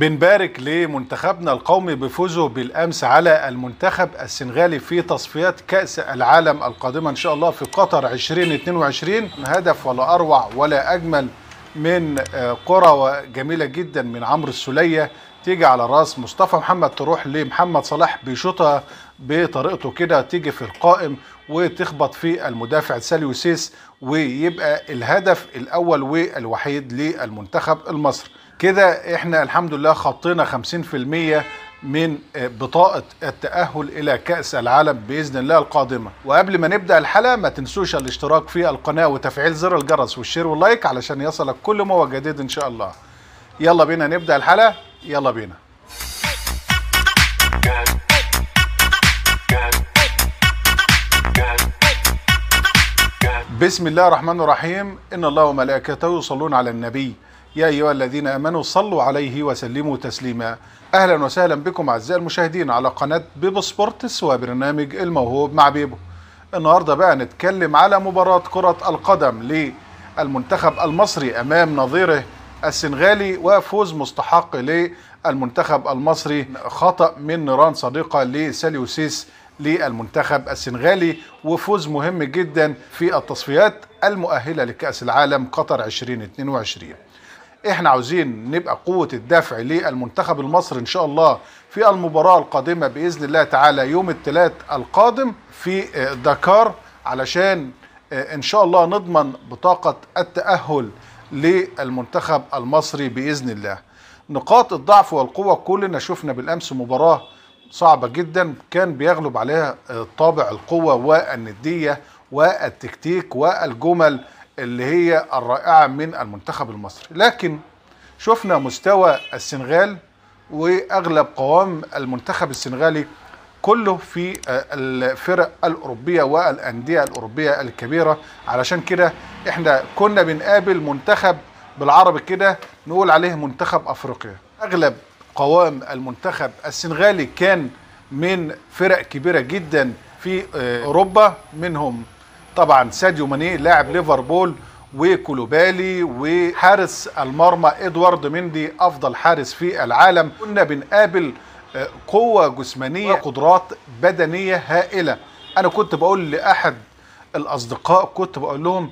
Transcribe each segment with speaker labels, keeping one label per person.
Speaker 1: بنبارك لمنتخبنا القومي بفوزه بالامس على المنتخب السنغالي في تصفيات كاس العالم القادمه ان شاء الله في قطر 2022 هدف ولا اروع ولا اجمل من كره آه، جميله جدا من عمرو السليه تيجي على راس مصطفى محمد تروح لمحمد صلاح بيشوطها بطريقته كده تيجي في القائم وتخبط في المدافع ساليو سيس ويبقى الهدف الاول والوحيد للمنتخب المصري كده احنا الحمد لله خطينا 50% من آه، بطاقة التأهل إلى كأس العالم بإذن الله القادمة وقبل ما نبدأ الحلقة ما تنسوش الاشتراك في القناة وتفعيل زر الجرس والشير واللايك علشان يصلك كل ما هو جديد إن شاء الله يلا بينا نبدأ الحلقة يلا بينا بسم الله الرحمن الرحيم إن الله وملائكته يصلون على النبي يا أيها الذين آمنوا صلوا عليه وسلموا تسليما أهلا وسهلا بكم أعزائي المشاهدين على قناة بيبو سبورتس وبرنامج الموهوب مع بيبو النهاردة بقى نتكلم على مباراة كرة القدم للمنتخب المصري أمام نظيره السنغالي وفوز مستحق للمنتخب المصري خطأ من نيران صديقة لساليوسيس للمنتخب السنغالي وفوز مهم جدا في التصفيات المؤهلة لكأس العالم قطر 2022 احنا عاوزين نبقى قوه الدفع للمنتخب المصري ان شاء الله في المباراه القادمه باذن الله تعالى يوم الثلاث القادم في آه، داكار علشان آه، ان شاء الله نضمن بطاقه التاهل للمنتخب المصري باذن الله نقاط الضعف والقوه كلنا شفنا بالامس مباراه صعبه جدا كان بيغلب عليها آه، طابع القوه والنديه والتكتيك والجمل اللي هي الرائعة من المنتخب المصري لكن شفنا مستوى السنغال واغلب قوام المنتخب السنغالي كله في آه، الفرق الاوروبيه والانديه الاوروبيه الكبيره علشان كده احنا كنا بنقابل منتخب بالعربي كده نقول عليه منتخب افريقيا اغلب قوام المنتخب السنغالي كان من فرق كبيره جدا في آه، اوروبا منهم طبعا ساديو ماني لاعب ليفربول وكولوبالي وحارس المرمى ادوارد مندي افضل حارس في العالم كنا بنقابل آه، قوة جسمانية وقدرات بدنية هائلة انا كنت بقول لاحد الاصدقاء كنت بقول لهم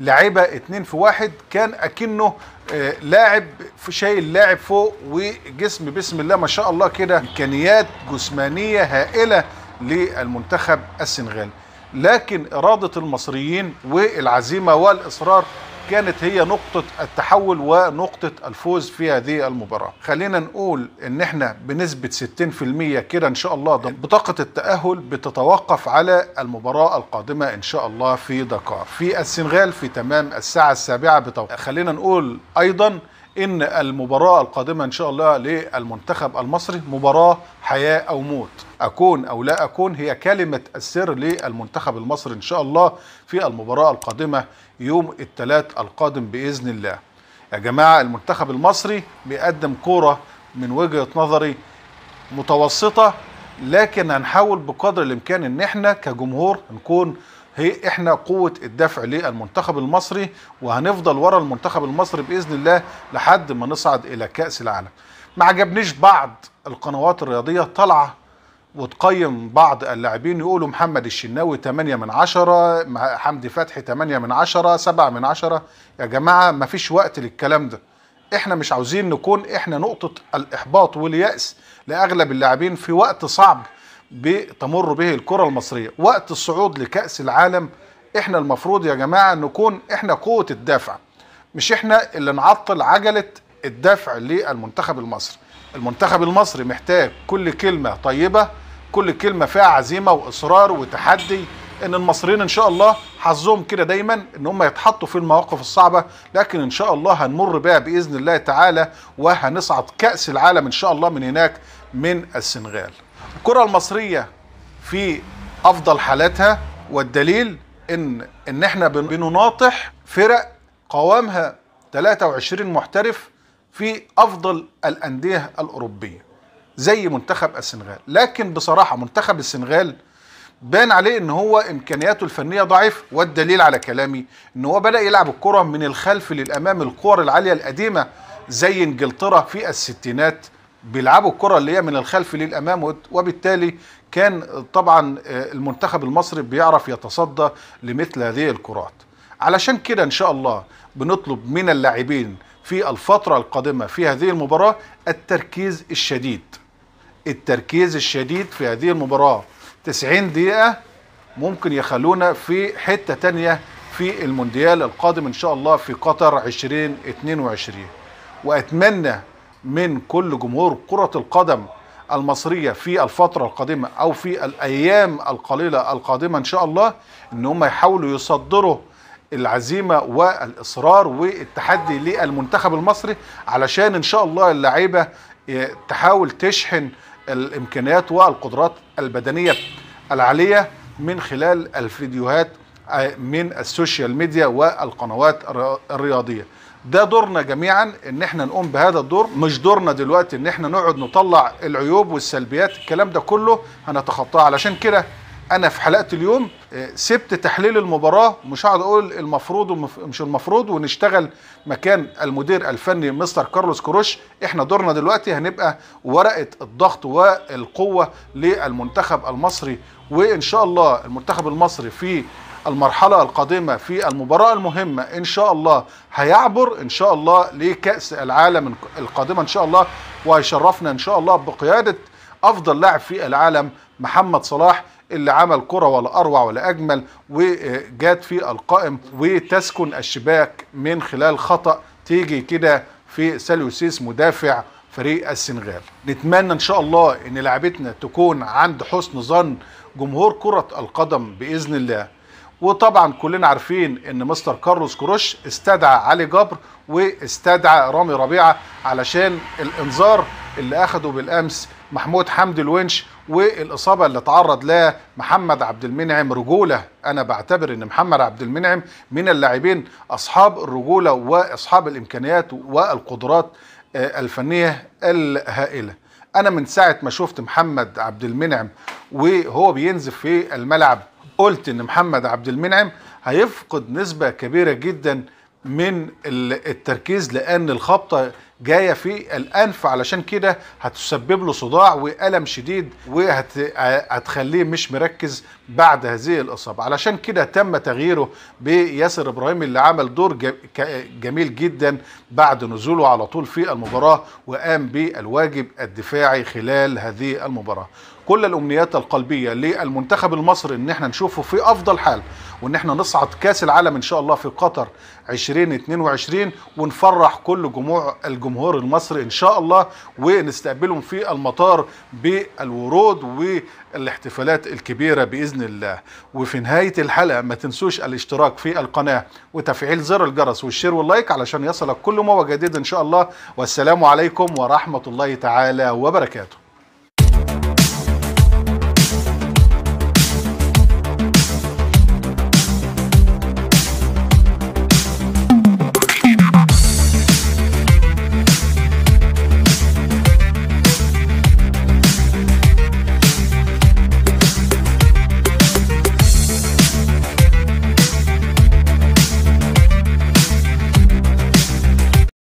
Speaker 1: لعبة اتنين في واحد كان اكنه آه، لاعب في شايل لاعب فوق وجسم بسم الله ما شاء الله كده امكانيات جسمانيه هائله للمنتخب السنغالي لكن إرادة المصريين والعزيمة والإصرار كانت هي نقطة التحول ونقطة الفوز في هذه المباراة خلينا نقول ان احنا بنسبة 60% كده ان شاء الله بطاقة التأهل بتتوقف على المباراة القادمة ان شاء الله في دكار في السنغال في تمام الساعة السابعة بتوقف خلينا نقول ايضا ان المباراه القادمه ان شاء الله للمنتخب المصري مباراه حياه او موت اكون او لا اكون هي كلمه السر للمنتخب المصري ان شاء الله في المباراه القادمه يوم الثلاث القادم باذن الله يا جماعه المنتخب المصري بيقدم كوره من وجهه نظري متوسطه لكن هنحاول بقدر الامكان ان احنا كجمهور نكون هي احنا قوه الدفع للمنتخب المصري وهنفضل ورا المنتخب المصري باذن الله لحد ما نصعد الى كاس العالم ما عجبنيش بعض القنوات الرياضيه طالعه وتقيم بعض اللاعبين يقولوا محمد الشناوي 8 من 10 حمدي فتحي 8 من 10 7 من 10 يا جماعه ما فيش وقت للكلام ده احنا مش عاوزين نكون احنا نقطه الاحباط والياس لاغلب اللاعبين في وقت صعب بتمر به الكرة المصرية وقت الصعود لكأس العالم احنا المفروض يا جماعة نكون احنا قوة الدافع مش احنا اللي نعطل عجلة الدفع للمنتخب المصري المنتخب المصري محتاج كل كلمة طيبة كل كلمة فيها عزيمة وإصرار وتحدي ان المصريين ان شاء الله حظهم كده دايما ان هم يتحطوا في المواقف الصعبه لكن ان شاء الله هنمر بها باذن الله تعالى وهنصعد كاس العالم ان شاء الله من هناك من السنغال الكرة المصرية في أفضل حالاتها والدليل إن إن إحنا بنناطح فرق قوامها 23 محترف في أفضل الأندية الأوروبية زي منتخب السنغال لكن بصراحة منتخب السنغال بان عليه ان هو امكانياته الفنيه ضعيف والدليل على كلامي ان هو بدا يلعب الكره من الخلف للامام الكور العاليه القديمه زي انجلترا في الستينات بيلعبوا الكرة اللي هي من الخلف للأمام وبالتالي كان طبعا آه، المنتخب المصري بيعرف يتصدى لمثل هذه الكرات علشان كده إن شاء الله بنطلب من اللاعبين في الفترة القادمة في هذه المباراة التركيز الشديد التركيز الشديد في هذه المباراة 90 دقيقة ممكن يخلونا في حتة تانية في المونديال القادم إن شاء الله في قطر 2022 وأتمنى من كل جمهور كرة القدم المصرية في الفترة القادمة أو في الأيام القليلة القادمة إن شاء الله إن هم يحاولوا يصدروا العزيمة والإصرار والتحدي للمنتخب المصري علشان إن شاء الله اللعيبة تحاول تشحن الإمكانيات والقدرات البدنية العالية من خلال الفيديوهات آه، من السوشيال ميديا والقنوات الرياضية ده دورنا جميعا ان احنا نقوم بهذا الدور مش دورنا دلوقتي ان احنا نقعد نطلع العيوب والسلبيات الكلام ده كله هنتخطاه علشان كده انا في حلقه اليوم آه، سبت تحليل المباراه مش هقعد اقول المفروض ومش المفروض ونشتغل مكان المدير الفني مستر كارلوس كروش احنا دورنا دلوقتي هنبقى ورقه الضغط والقوه للمنتخب المصري وان شاء الله المنتخب المصري في المرحلة القادمة في المباراة المهمة إن شاء الله هيعبر إن شاء الله لكأس العالم القادمة إن شاء الله وهيشرفنا إن شاء الله بقيادة أفضل لاعب في العالم محمد صلاح اللي عمل كرة ولا أروع ولا أجمل وجات في القائم وتسكن الشباك من خلال خطأ تيجي كده في سالوسيس مدافع فريق السنغال نتمنى ان شاء الله ان لعبتنا تكون عند حسن ظن جمهور كرة القدم بإذن الله وطبعا كلنا عارفين ان مستر كارلوس كروش استدعى علي جبر واستدعى رامي ربيعه علشان الانذار اللي اخده بالامس محمود حمدي الونش والاصابه اللي تعرض لها محمد عبد المنعم رجوله انا بعتبر ان محمد عبد المنعم من اللاعبين اصحاب الرجوله واصحاب الامكانيات والقدرات آه، الفنيه الهائله انا من ساعه ما شفت محمد عبد المنعم وهو بينزف في الملعب قلت ان محمد عبد المنعم هيفقد نسبه كبيره جدا من التركيز لان الخبطه جايه في الانف علشان كده هتسبب له صداع والم شديد وهتخليه مش مركز بعد هذه الاصابه علشان كده تم تغييره بياسر ابراهيم اللي عمل دور جميل جدا بعد نزوله على طول في المباراه وقام بالواجب الدفاعي خلال هذه المباراه كل الامنيات القلبيه للمنتخب المصري ان احنا نشوفه في افضل حال وان احنا نصعد كاس العالم ان شاء الله في قطر 2022 ونفرح كل جموع الجمهور الجمهور المصري ان شاء الله ونستقبلهم في المطار بالورود والاحتفالات الكبيره باذن الله وفي نهايه الحلقه ما تنسوش الاشتراك في القناه وتفعيل زر الجرس والشير واللايك علشان يصلك كل ما هو جديد ان شاء الله والسلام عليكم ورحمه الله تعالى وبركاته